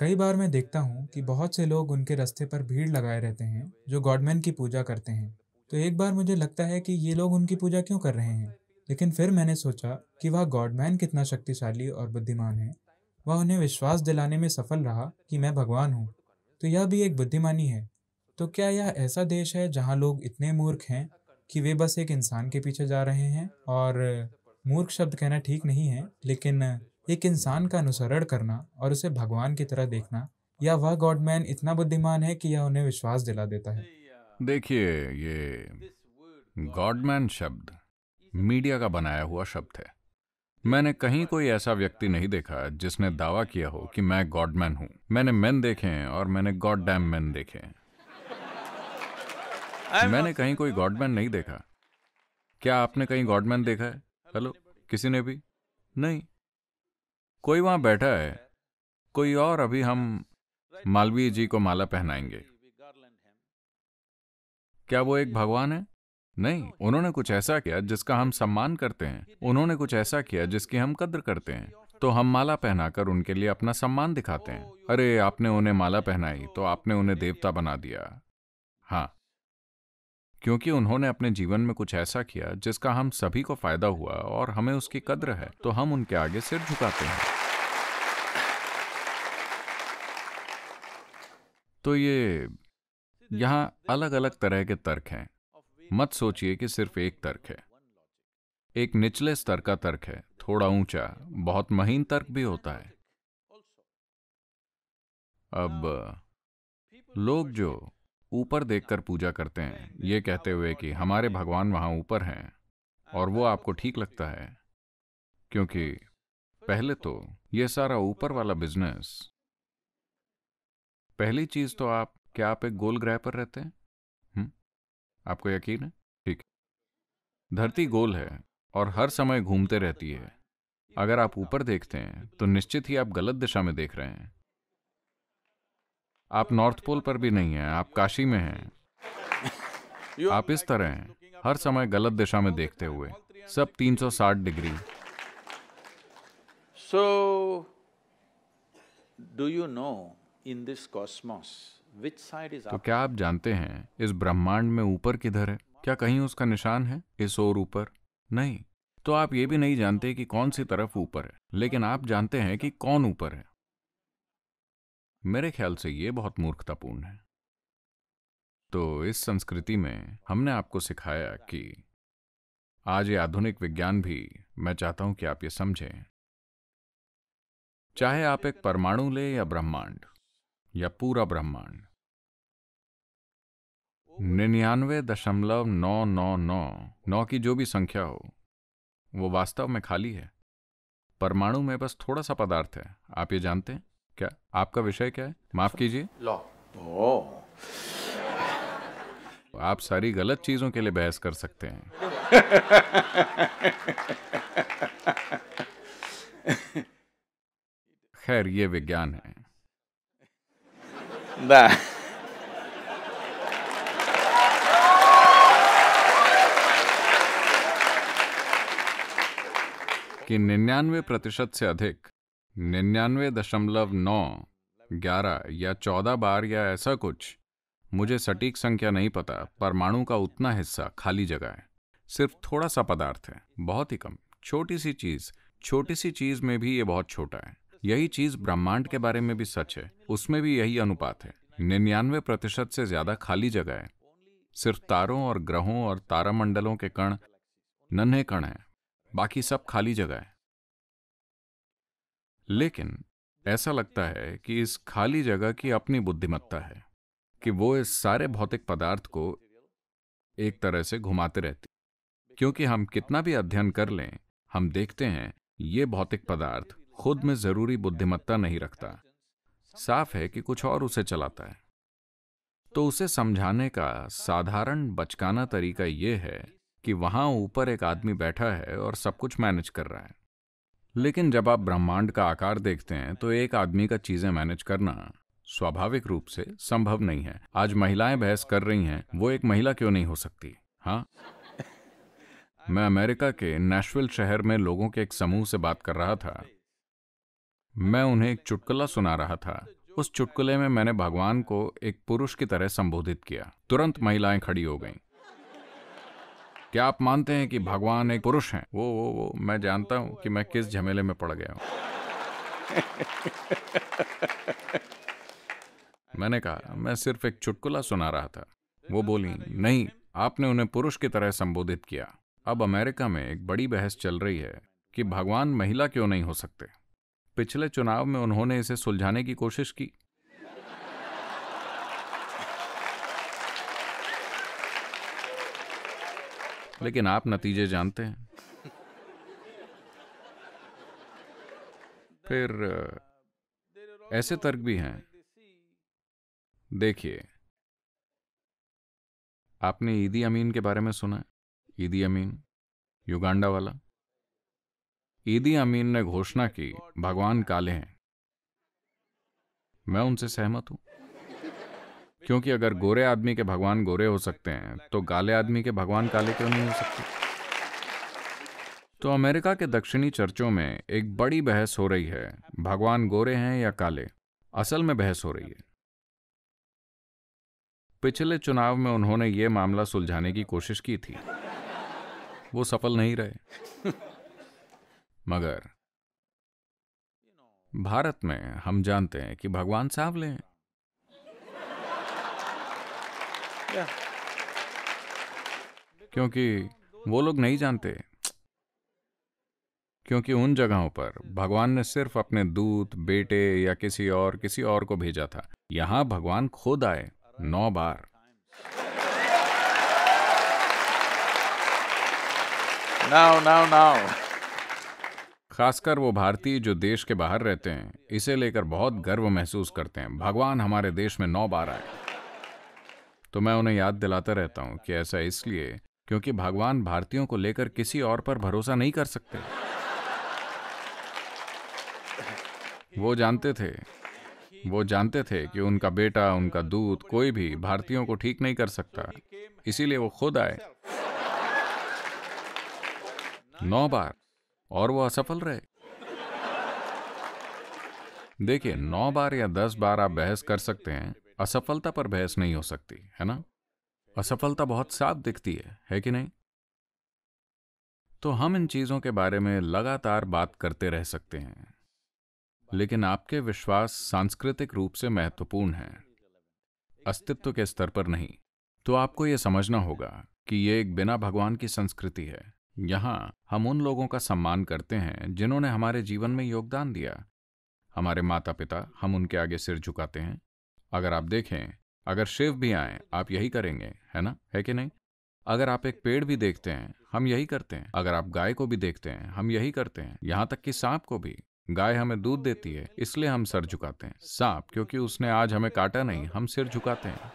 कई बार मैं देखता हूँ कि बहुत से लोग उनके रास्ते पर भीड़ लगाए रहते हैं जो गॉडमैन की पूजा करते हैं तो एक बार मुझे लगता है कि ये लोग उनकी पूजा क्यों कर रहे हैं लेकिन फिर मैंने सोचा कि वह गॉडमैन कितना शक्तिशाली और बुद्धिमान है वह उन्हें विश्वास दिलाने में सफल रहा कि मैं भगवान हूँ तो यह भी एक बुद्धिमानी है तो क्या यह ऐसा देश है जहाँ लोग इतने मूर्ख हैं कि वे बस एक इंसान के पीछे जा रहे हैं और मूर्ख शब्द कहना ठीक नहीं है लेकिन एक इंसान का अनुसरण करना और उसे भगवान की तरह देखना या वह गॉडमैन इतना बुद्धिमान है कि यह उन्हें विश्वास दिला देता है देखिए ये गॉडमैन शब्द मीडिया का बनाया हुआ शब्द है मैंने कहीं कोई ऐसा व्यक्ति नहीं देखा जिसने दावा किया हो कि मैं गॉडमैन हूं मैंने मैन देखे हैं और मैंने गॉड डैम मैन देखे हैं मैंने कहीं कोई गॉडमैन नहीं देखा क्या आपने कहीं गॉडमैन देखा है हेलो किसी ने भी नहीं कोई वहां बैठा है कोई और अभी हम मालवीय जी को माला पहनाएंगे क्या वो एक भगवान है नहीं उन्होंने कुछ ऐसा किया जिसका हम सम्मान करते हैं उन्होंने कुछ ऐसा किया जिसकी हम कद्र करते हैं तो हम माला पहनाकर उनके लिए अपना सम्मान दिखाते हैं अरे आपने उन्हें माला पहनाई तो आपने उन्हें देवता बना दिया हाँ क्योंकि उन्होंने अपने जीवन में कुछ ऐसा किया जिसका हम सभी को फायदा हुआ और हमें उसकी कद्र है तो हम उनके आगे सिर झुकाते हैं तो ये यहाँ अलग अलग तरह के तर्क हैं मत सोचिए कि सिर्फ एक तर्क है एक निचले स्तर का तर्क है थोड़ा ऊंचा बहुत महीन तर्क भी होता है अब लोग जो ऊपर देखकर पूजा करते हैं ये कहते हुए कि हमारे भगवान वहां ऊपर हैं और वो आपको ठीक लगता है क्योंकि पहले तो ये सारा ऊपर वाला बिजनेस पहली चीज तो आप क्या आप एक गोल ग्रह पर रहते हैं हुँ? आपको यकीन है ठीक धरती गोल है और हर समय घूमते रहती है अगर आप ऊपर देखते हैं तो निश्चित ही आप गलत दिशा में देख रहे हैं आप नॉर्थ पोल पर भी नहीं हैं आप काशी में हैं आप इस तरह हैं हर समय गलत दिशा में देखते हुए सब 360 degree so do you know तो क्या आप जानते हैं इस ब्रह्मांड में ऊपर किधर है क्या कहीं उसका निशान है इस ओर ऊपर नहीं तो आप ये भी नहीं जानते कि कौन सी तरफ ऊपर है लेकिन आप जानते हैं कि कौन ऊपर है मेरे ख्याल से ये बहुत मूर्खतापूर्ण है तो इस संस्कृति में हमने आपको सिखाया कि आज ये आधुनिक विज्ञान भी मैं चाहता हूं कि आप ये समझें चाहे आप एक परमाणु ले या ब्रह्मांड या पूरा ब्रह्मांड निन्यानवे दशमलव नौ नौ नौ नौ की जो भी संख्या हो वो वास्तव में खाली है परमाणु में बस थोड़ा सा पदार्थ है आप ये जानते हैं क्या आपका विषय क्या है माफ कीजिए लॉ आप सारी गलत चीजों के लिए बहस कर सकते हैं खैर ये विज्ञान है Да. कि निन्यानवे प्रतिशत से अधिक निन्यानवे दशमलव नौ ग्यारह या चौदह बार या ऐसा कुछ मुझे सटीक संख्या नहीं पता परमाणु का उतना हिस्सा खाली जगह है सिर्फ थोड़ा सा पदार्थ है बहुत ही कम छोटी सी चीज छोटी सी चीज में भी ये बहुत छोटा है यही चीज ब्रह्मांड के बारे में भी सच है उसमें भी यही अनुपात है निन्यानवे प्रतिशत से ज्यादा खाली जगह है सिर्फ तारों और ग्रहों और तारामंडलों के कण नन्हे कण हैं बाकी सब खाली जगह है लेकिन ऐसा लगता है कि इस खाली जगह की अपनी बुद्धिमत्ता है कि वो इस सारे भौतिक पदार्थ को एक तरह से घुमाते रहती क्योंकि हम कितना भी अध्ययन कर लें हम देखते हैं ये भौतिक पदार्थ खुद में जरूरी बुद्धिमत्ता नहीं रखता साफ है कि कुछ और उसे चलाता है तो उसे समझाने का साधारण बचकाना तरीका यह है कि वहां ऊपर एक आदमी बैठा है और सब कुछ मैनेज कर रहा है लेकिन जब आप ब्रह्मांड का आकार देखते हैं तो एक आदमी का चीजें मैनेज करना स्वाभाविक रूप से संभव नहीं है आज महिलाएं बहस कर रही हैं वो एक महिला क्यों नहीं हो सकती हाँ मैं अमेरिका के नेशविल शहर में लोगों के एक समूह से बात कर रहा था मैं उन्हें एक चुटकुला सुना रहा था उस चुटकुले में मैंने भगवान को एक पुरुष की तरह संबोधित किया तुरंत महिलाएं खड़ी हो गईं। क्या आप मानते हैं कि भगवान एक पुरुष हैं? वो वो वो मैं जानता हूं कि मैं किस झमेले में पड़ गया हूं मैंने कहा मैं सिर्फ एक चुटकुला सुना रहा था वो बोली नहीं आपने उन्हें पुरुष की तरह संबोधित किया अब अमेरिका में एक बड़ी बहस चल रही है कि भगवान महिला क्यों नहीं हो सकते पिछले चुनाव में उन्होंने इसे सुलझाने की कोशिश की लेकिन आप नतीजे जानते हैं फिर ऐसे तर्क भी हैं देखिए आपने ईदी अमीन के बारे में सुना है ईदी अमीन युगांडा वाला ईदी अमीन ने घोषणा की भगवान काले हैं मैं उनसे सहमत हूं क्योंकि अगर गोरे आदमी के भगवान गोरे हो सकते हैं तो काले आदमी के भगवान काले क्यों नहीं हो सकते तो अमेरिका के दक्षिणी चर्चों में एक बड़ी बहस हो रही है भगवान गोरे हैं या काले असल में बहस हो रही है पिछले चुनाव में उन्होंने ये मामला सुलझाने की कोशिश की थी वो सफल नहीं रहे मगर भारत में हम जानते हैं कि भगवान सांवले हैं क्योंकि वो लोग नहीं जानते क्योंकि उन जगहों पर भगवान ने सिर्फ अपने दूत बेटे या किसी और किसी और को भेजा था यहां भगवान खुद आए नौ बार नाउ नाउ नाउ खासकर वो भारतीय जो देश के बाहर रहते हैं इसे लेकर बहुत गर्व महसूस करते हैं भगवान हमारे देश में नौ बार आए तो मैं उन्हें याद दिलाता रहता हूं कि ऐसा इसलिए क्योंकि भगवान भारतीयों को लेकर किसी और पर भरोसा नहीं कर सकते वो जानते थे वो जानते थे कि उनका बेटा उनका दूत कोई भी भारतीयों को ठीक नहीं कर सकता इसीलिए वो खुद आए नौ बार और वो असफल रहे देखिए नौ बार या दस बार आप बहस कर सकते हैं असफलता पर बहस नहीं हो सकती है ना असफलता बहुत साफ दिखती है है कि नहीं तो हम इन चीजों के बारे में लगातार बात करते रह सकते हैं लेकिन आपके विश्वास सांस्कृतिक रूप से महत्वपूर्ण है अस्तित्व के स्तर पर नहीं तो आपको यह समझना होगा कि यह एक बिना भगवान की संस्कृति है यहाँ हम उन लोगों का सम्मान करते हैं जिन्होंने हमारे जीवन में योगदान दिया हमारे माता पिता हम उनके आगे सिर झुकाते हैं अगर आप देखें अगर शिव भी आए आप यही करेंगे है ना है कि नहीं अगर आप एक पेड़ भी देखते हैं हम यही करते हैं अगर आप गाय को भी देखते हैं हम यही करते हैं यहाँ तक कि सांप को भी गाय हमें दूध देती है इसलिए हम सर झुकाते हैं सांप क्योंकि उसने आज हमें काटा नहीं हम सिर झुकाते हैं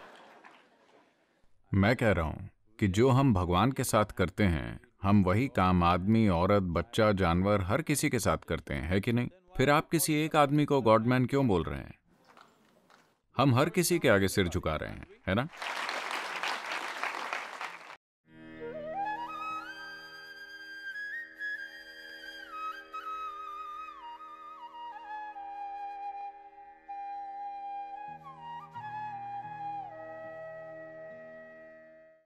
मैं कह रहा हूं कि जो हम भगवान के साथ करते हैं हम वही काम आदमी औरत बच्चा जानवर हर किसी के साथ करते हैं है कि नहीं फिर आप किसी एक आदमी को गॉडमैन क्यों बोल रहे हैं हम हर किसी के आगे सिर झुका रहे हैं है ना